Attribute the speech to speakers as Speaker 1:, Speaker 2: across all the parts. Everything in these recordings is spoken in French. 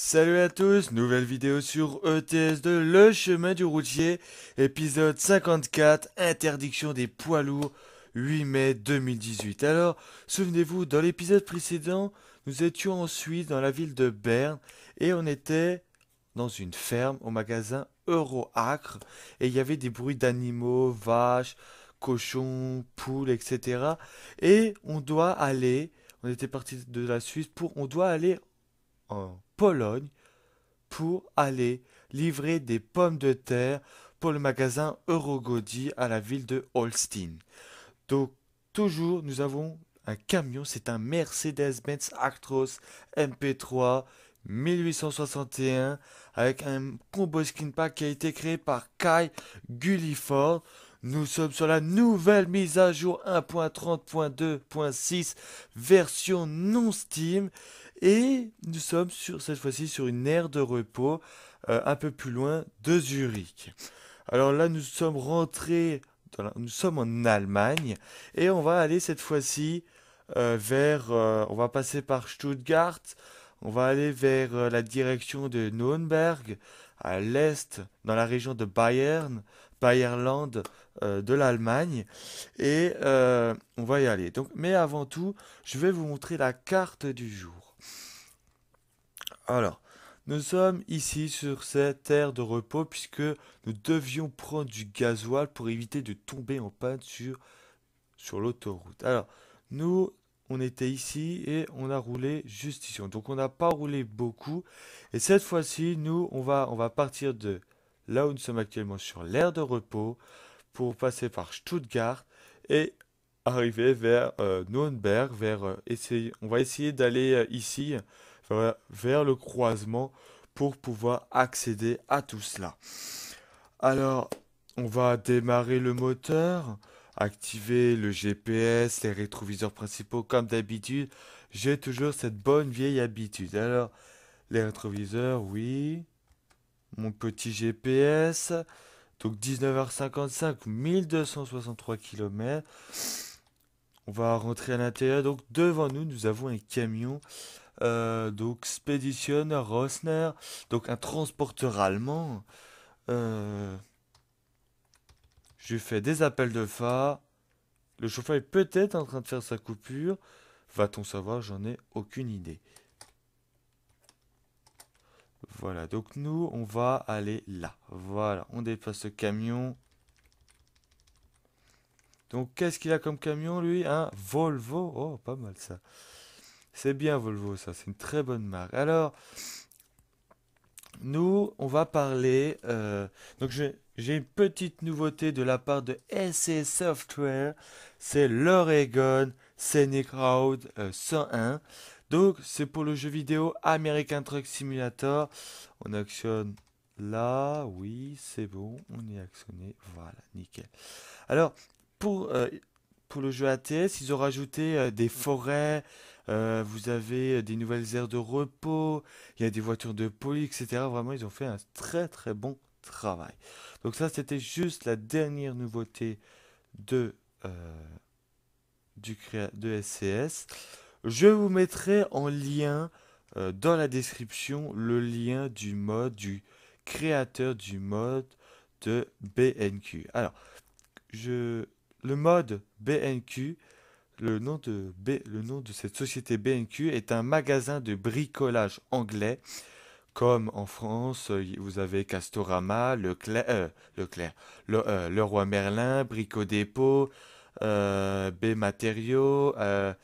Speaker 1: Salut à tous, nouvelle vidéo sur ets de le chemin du routier, épisode 54, interdiction des poids lourds, 8 mai 2018. Alors, souvenez-vous, dans l'épisode précédent, nous étions en Suisse, dans la ville de Berne, et on était dans une ferme au magasin Euroacre, et il y avait des bruits d'animaux, vaches, cochons, poules, etc. Et on doit aller, on était parti de la Suisse pour, on doit aller Pologne pour aller livrer des pommes de terre pour le magasin Eurogodi à la ville de Holstein. Donc toujours nous avons un camion, c'est un Mercedes-Benz Actros MP3 1861 avec un combo skin pack qui a été créé par Kai Gulliford. Nous sommes sur la nouvelle mise à jour 1.30.2.6 version non Steam et nous sommes sur, cette fois-ci sur une aire de repos euh, un peu plus loin de Zurich. Alors là, nous sommes rentrés, nous sommes en Allemagne et on va aller cette fois-ci euh, vers, euh, on va passer par Stuttgart, on va aller vers la direction de Nuremberg, à l'est, dans la région de Bayern, Bayerland de l'Allemagne. Et on va y aller. Donc, mais avant tout, je vais vous montrer la carte du jour. Alors, nous sommes ici sur cette aire de repos puisque nous devions prendre du gasoil pour éviter de tomber en panne sur, l'autoroute. Alors, nous, on était ici et on a roulé juste ici. Donc, on n'a pas roulé beaucoup. Et cette fois-ci, nous, on va, partir de là où nous sommes actuellement sur l'aire de repos pour passer par Stuttgart et arriver vers Nuremberg, euh, Nürnberg, vers euh, on va essayer d'aller euh, ici vers le croisement pour pouvoir accéder à tout cela. Alors, on va démarrer le moteur, activer le GPS, les rétroviseurs principaux comme d'habitude. J'ai toujours cette bonne vieille habitude. Alors, les rétroviseurs, oui. Mon petit GPS. Donc 19h55, 1263 km. On va rentrer à l'intérieur. Donc devant nous, nous avons un camion euh, donc Speditioner Rosner, donc un transporteur allemand. Euh, je lui fais des appels de phare. Le chauffeur est peut-être en train de faire sa coupure. Va-t-on savoir J'en ai aucune idée. Voilà, donc nous, on va aller là. Voilà, on dépasse le camion. Donc, qu'est-ce qu'il a comme camion, lui Un Volvo. Oh, pas mal ça. C'est bien Volvo, ça, c'est une très bonne marque. Alors, nous, on va parler. Euh, donc, j'ai une petite nouveauté de la part de SC Software. C'est l'Oregon Scenic Crowd 101. Euh, donc, c'est pour le jeu vidéo American Truck Simulator. On actionne là. Oui, c'est bon. On est actionné. Voilà, nickel. Alors, pour, euh, pour le jeu ATS, ils ont rajouté des forêts. Euh, vous avez des nouvelles aires de repos, il y a des voitures de police, etc. Vraiment, ils ont fait un très très bon travail. Donc ça, c'était juste la dernière nouveauté de, euh, du créa SCS. Je vous mettrai en lien euh, dans la description le lien du mode, du créateur du mode de BNQ. Alors, je, le mode BNQ, le nom, de B, le nom de cette société BNQ est un magasin de bricolage anglais, comme en France, vous avez Castorama, Leclerc, euh, le, euh, le, Roi Merlin, Brico Dépôt, euh, B Matériaux, euh,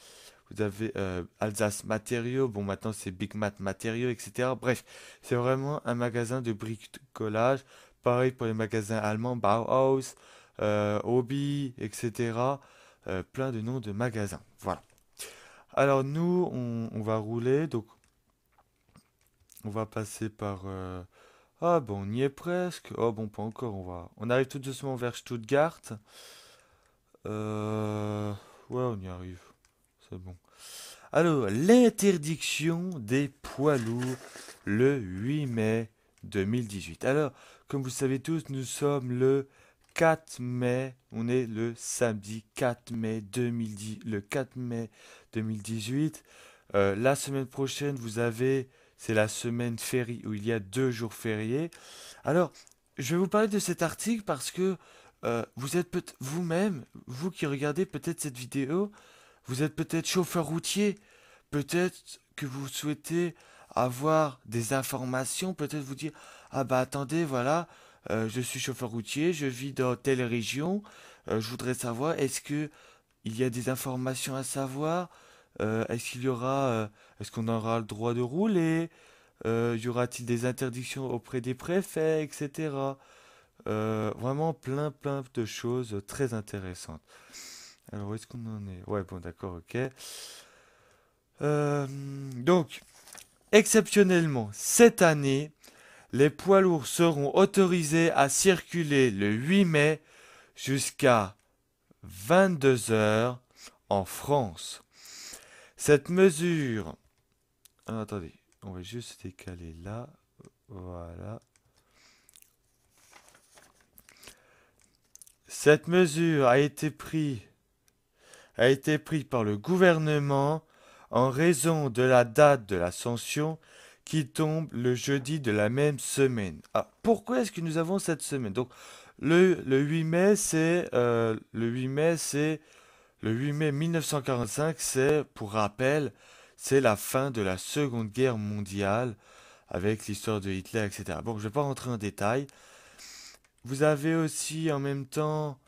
Speaker 1: vous avez Alsace Matériaux, bon maintenant c'est Big Mat Matériaux, etc. Bref, c'est vraiment un magasin de bricolage. Pareil pour les magasins allemands, Bauhaus, Hobby, etc. Euh, plein de noms de magasins. Voilà. Alors nous, on, va rouler, donc on va passer par... Euh, ah bon, on y est presque. Oh bon, pas encore, on va... On arrive tout doucement vers Stuttgart. Euh, ouais, on y arrive. C'est bon. Alors, l'interdiction des poids lourds le 8 mai 2018. Alors, comme vous savez tous, nous sommes le 4 mai, on est le samedi 4 mai 2010, le 4 mai 2018. Euh, la semaine prochaine, vous avez, c'est la semaine fériée où il y a deux jours fériés. Alors, je vais vous parler de cet article parce que euh, vous êtes peut-être vous-même, vous qui regardez peut-être cette vidéo, vous êtes peut-être chauffeur routier, peut-être que vous souhaitez avoir des informations, peut-être vous dire ah bah attendez voilà euh, je suis chauffeur routier, je vis dans telle région, euh, je voudrais savoir est-ce que il y a des informations à savoir, euh, est-ce qu'il y aura, est-ce qu'on aura le droit de rouler, y aura-t-il des interdictions auprès des préfets, etc. vraiment plein plein de choses très intéressantes. Alors est-ce qu'on en est Ouais bon d'accord ok. donc exceptionnellement cette année les poids lourds seront autorisés à circuler le 8 mai jusqu'à 22 heures en France. Cette mesure... Ah, attendez, on va juste décaler là. Voilà. Cette mesure a été prise a été pris par le gouvernement en raison de la date de l'ascension qui tombe le jeudi de la même semaine. Ah, pourquoi est-ce que nous avons cette semaine Donc, le, 8 euh, mai, c'est le 8 mai, c'est le 8 mai 1945. C'est, pour rappel, c'est la fin de la Seconde Guerre mondiale avec l'histoire de Hitler, etc. Bon, je ne vais pas rentrer en détail. Vous avez aussi en même temps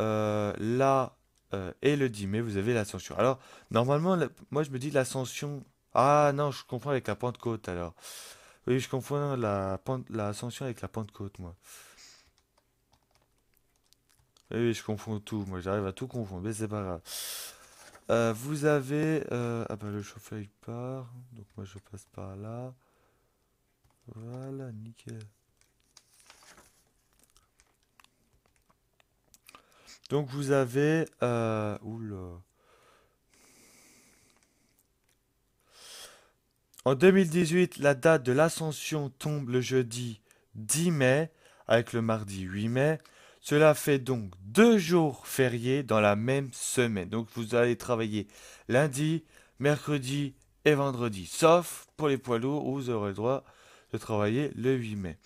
Speaker 1: euh, là euh, et le 10 mai, vous avez l'ascension. Alors, normalement, moi je me dis l'ascension ah non, je comprends avec la Pentecôte alors. Oui, je confonds la, Pente... la Ascension avec la Pentecôte, moi. Oui, je confonds tout. Moi, j'arrive à tout confondre, mais c'est pas grave. Euh, vous avez... Euh... ah bah le chauffeur, il part. Donc moi, je passe par là. Voilà, nickel. Donc vous avez... Euh, oula. En 2018, la date de l'Ascension tombe le jeudi 10 mai avec le mardi 8 mai. Cela fait donc deux jours fériés dans la même semaine. Donc vous allez travailler lundi, mercredi et vendredi. Sauf pour les poids lourds où vous aurez le droit de travailler le 8 mai.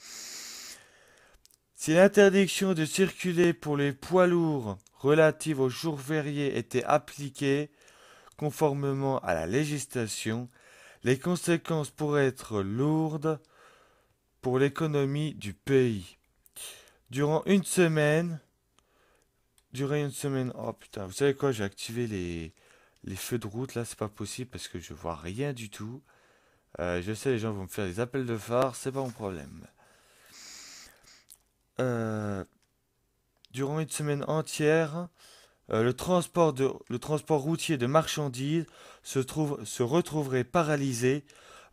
Speaker 1: Si l'interdiction de circuler pour les poids lourds relative aux jours fériés était appliquée conformément à la législation, les conséquences pourraient être lourdes pour l'économie du pays. Durant une semaine, Durant une semaine. Oh putain, vous savez quoi J'ai activé les, feux de route là, c'est pas possible parce que je vois rien du tout. Euh, je sais, les gens vont me faire des appels de phare, c'est pas mon problème. Euh, durant une semaine entière, euh, le, transport le transport routier de marchandises se, trouve, se retrouverait paralysé.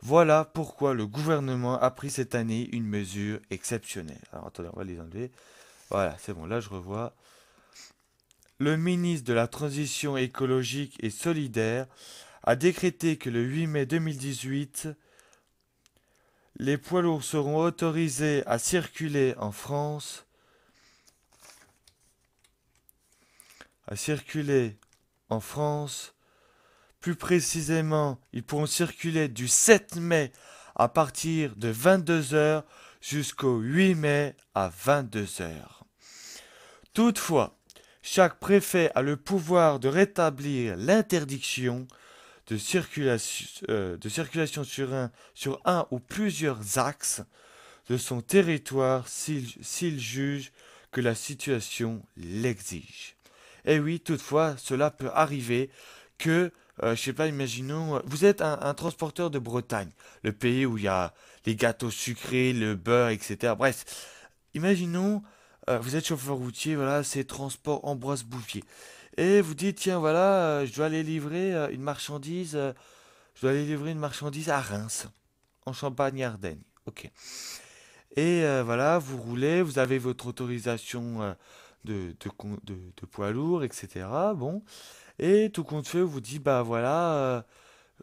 Speaker 1: Voilà pourquoi le gouvernement a pris cette année une mesure exceptionnelle. Alors attendez, on va les enlever. Voilà, c'est bon, là je revois. Le ministre de la Transition écologique et solidaire a décrété que le 8 mai 2018, les poids lourds seront autorisés à circuler en France à circuler en France. Plus précisément, ils pourront circuler du 7 mai à partir de 22h jusqu'au 8 mai à 22h. Toutefois, chaque préfet a le pouvoir de rétablir l'interdiction de, circulation euh, sur un ou plusieurs axes de son territoire s'il juge que la situation l'exige. Et eh oui, toutefois, cela peut arriver que, je euh, je sais pas, imaginons, euh, vous êtes un, transporteur de Bretagne, le pays où il y a les gâteaux sucrés, le beurre, etc. Bref, imaginons, euh, vous êtes chauffeur routier, voilà, c'est transport Ambroise bouffier. Et vous dites, tiens, voilà, je dois aller livrer une marchandise, je dois aller livrer une marchandise à Reims, en Champagne-Ardenne. Ok. Et voilà, vous roulez, vous avez votre autorisation de, poids lourd, etc. Bon. Et tout compte fait, vous dit, bah voilà, euh,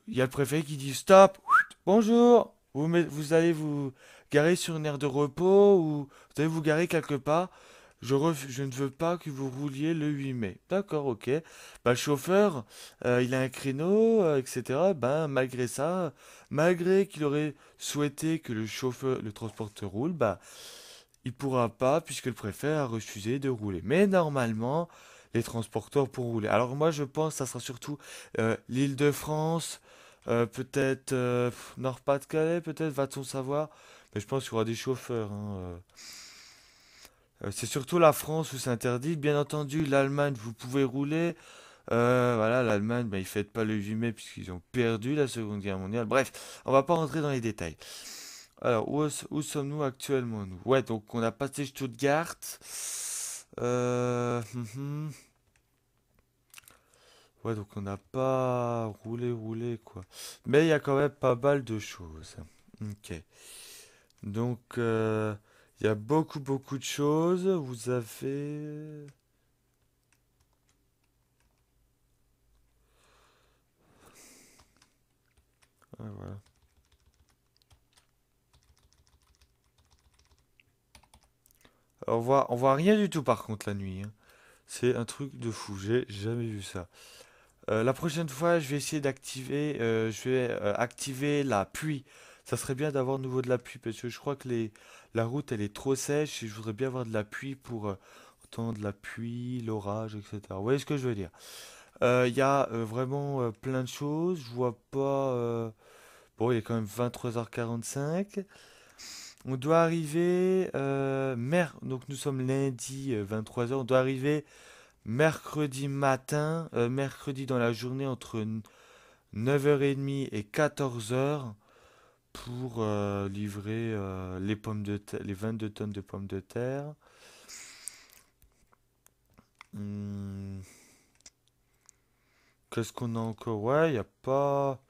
Speaker 1: il y a le préfet qui dit stop, bonjour, vous, vous allez vous garer sur une aire de repos ou vous allez vous garer quelque part. Je, je ne veux pas que vous rouliez le 8 mai. D'accord, ok. Bah, chauffeur, euh, il a un créneau, euh, etc. Bah, ben, malgré ça, malgré qu'il aurait souhaité que le chauffeur, le transporteur roule, bah, il pourra pas puisque le préfet a refusé de rouler. Mais normalement, les transporteurs pourront rouler. Alors moi, je pense que ça sera surtout euh, l'Île-de-France, euh, peut-être euh, Nord-Pas-de-Calais, peut-être va-t-on savoir. Mais je pense qu'il y aura des chauffeurs. Hein, c'est surtout la France où c'est interdit. Bien entendu, l'Allemagne, vous pouvez rouler. voilà, l'Allemagne, mais ben, ils ne fêtent pas le 8 mai puisqu'ils ont perdu la Seconde Guerre mondiale. Bref, on va pas rentrer dans les détails. Alors, où, sommes-nous actuellement, nous Ouais, donc on a passé Stuttgart. Euh, hum, hum. Ouais, donc on n'a pas roulé, roulé, quoi. Mais il y a quand même pas mal de choses. Ok. Donc, euh, il y a beaucoup, beaucoup de choses. Vous avez... Ah, voilà. On voit, on voit rien du tout par contre la nuit. Hein. C'est un truc de fou, j'ai jamais vu ça. Euh, la prochaine fois, je vais essayer d'activer, euh, je vais euh, activer la pluie. Ça serait bien d'avoir nouveau de la pluie parce que je crois que la route elle est trop sèche et je voudrais bien avoir de la pluie pour entendre la pluie, l'orage, etc. Vous voyez ce que je veux dire Il y a vraiment plein de choses. Je vois pas. Bon, il est quand même 23h45. On doit arriver. Euh, donc nous sommes lundi 23h. Euh, On doit arriver mercredi matin, euh, mercredi dans la journée entre 9h30 et 14h pour livrer les, pommes de les 22 tonnes de pommes de terre. Hmm. Qu'est-ce qu'on a encore Ouais, il n'y a pas.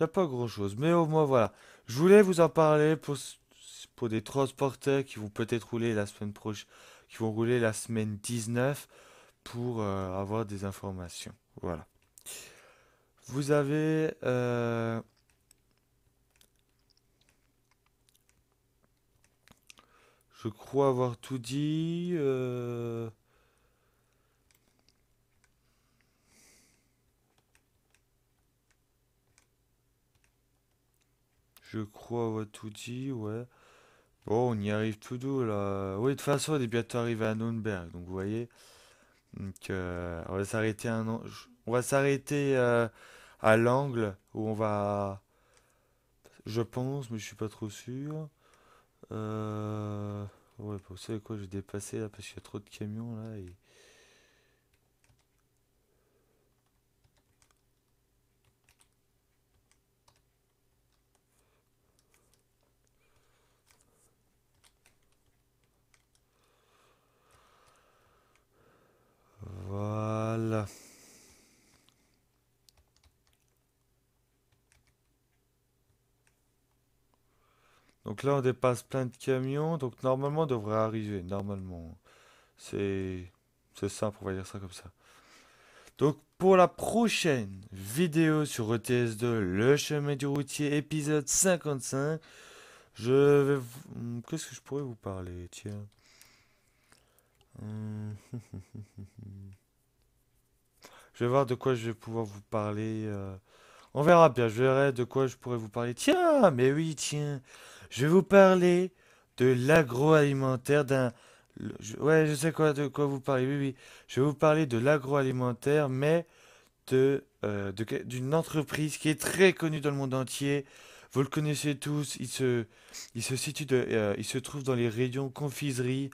Speaker 1: Il a pas grand chose. Mais au moins, voilà. Je voulais vous en parler pour pour des transporteurs qui vont peut-être rouler la semaine prochaine, qui vont rouler la semaine 19 pour euh, avoir des informations. Voilà. Vous avez euh, Je crois avoir tout dit. Euh, je crois avoir tout dit, ouais. Oh, on y arrive tout doux là. Oui, de toute façon, on est bientôt arrivé à Nürnberg, donc vous voyez. Donc, euh, on va s'arrêter euh, à l'angle où on va, je pense, mais je suis pas trop sûr. Euh... Ouais, pour quoi, j'ai dépassé là parce qu'il y a trop de camions là et Donc là, on dépasse plein de camions. Donc normalement, on devrait arriver. Normalement. C'est simple, on va dire ça comme ça. Donc pour la prochaine vidéo sur ETS2, le chemin du routier, épisode 55, je vais... Hmm, qu'est-ce que je pourrais vous parler Tiens. Hmm, je vais voir de quoi je vais pouvoir vous parler. Euh, on verra bien, je verrai de quoi je pourrais vous parler. Tiens, mais oui, tiens, je vais vous parler de l'agroalimentaire d'un... Ouais, je sais quoi, de quoi vous parlez, oui, oui. Je vais vous parler de l'agroalimentaire, mais de euh, d'une entreprise qui est très connue dans le monde entier. Vous le connaissez tous, il se, se euh, se trouve dans les régions confiseries.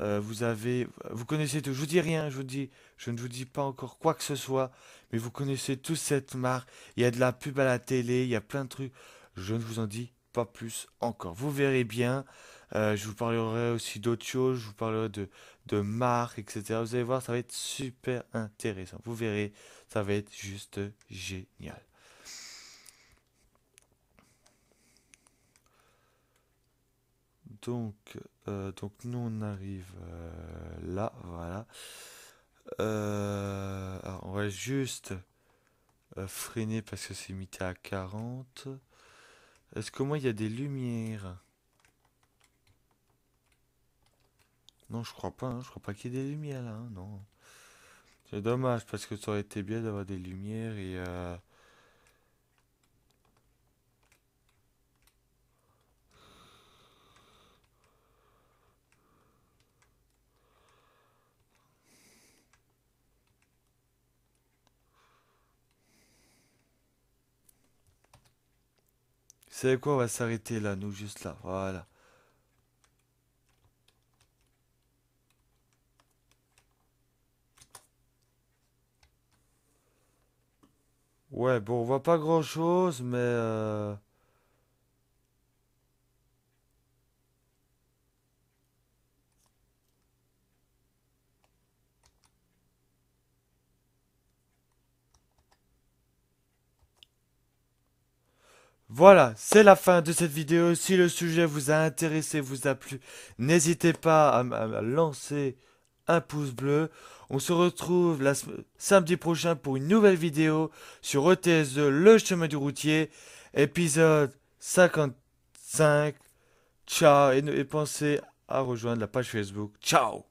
Speaker 1: Euh, vous avez, vous connaissez tout. Je vous dis rien, je vous dis, je ne vous dis pas encore quoi que ce soit, mais vous connaissez toute cette marque. Il y a de la pub à la télé, il y a plein de trucs. Je ne vous en dis pas plus encore. Vous verrez bien. Euh, je vous parlerai aussi d'autres choses, je vous parlerai de, de marques, etc. Vous allez voir, ça va être super intéressant. Vous verrez, ça va être juste génial. donc, euh, donc nous on arrive euh, là, voilà. Euh, on va juste freiner parce que c'est limité à 40. Est-ce qu'au moins il y a des lumières Non, je crois pas, hein. je crois pas qu'il y ait des lumières là, hein, non. C'est dommage parce que ça aurait été bien d'avoir des lumières et C'est quoi, on va s'arrêter là, nous, juste là. Voilà. Ouais, bon, on voit pas grand-chose, mais... Euh, Voilà, c'est la fin de cette vidéo. Si le sujet vous a intéressé, vous a plu, n'hésitez pas à, lancer un pouce bleu. On se retrouve samedi prochain pour une nouvelle vidéo sur ETSE, le chemin du routier, épisode 55. Ciao et pensez à rejoindre la page Facebook. Ciao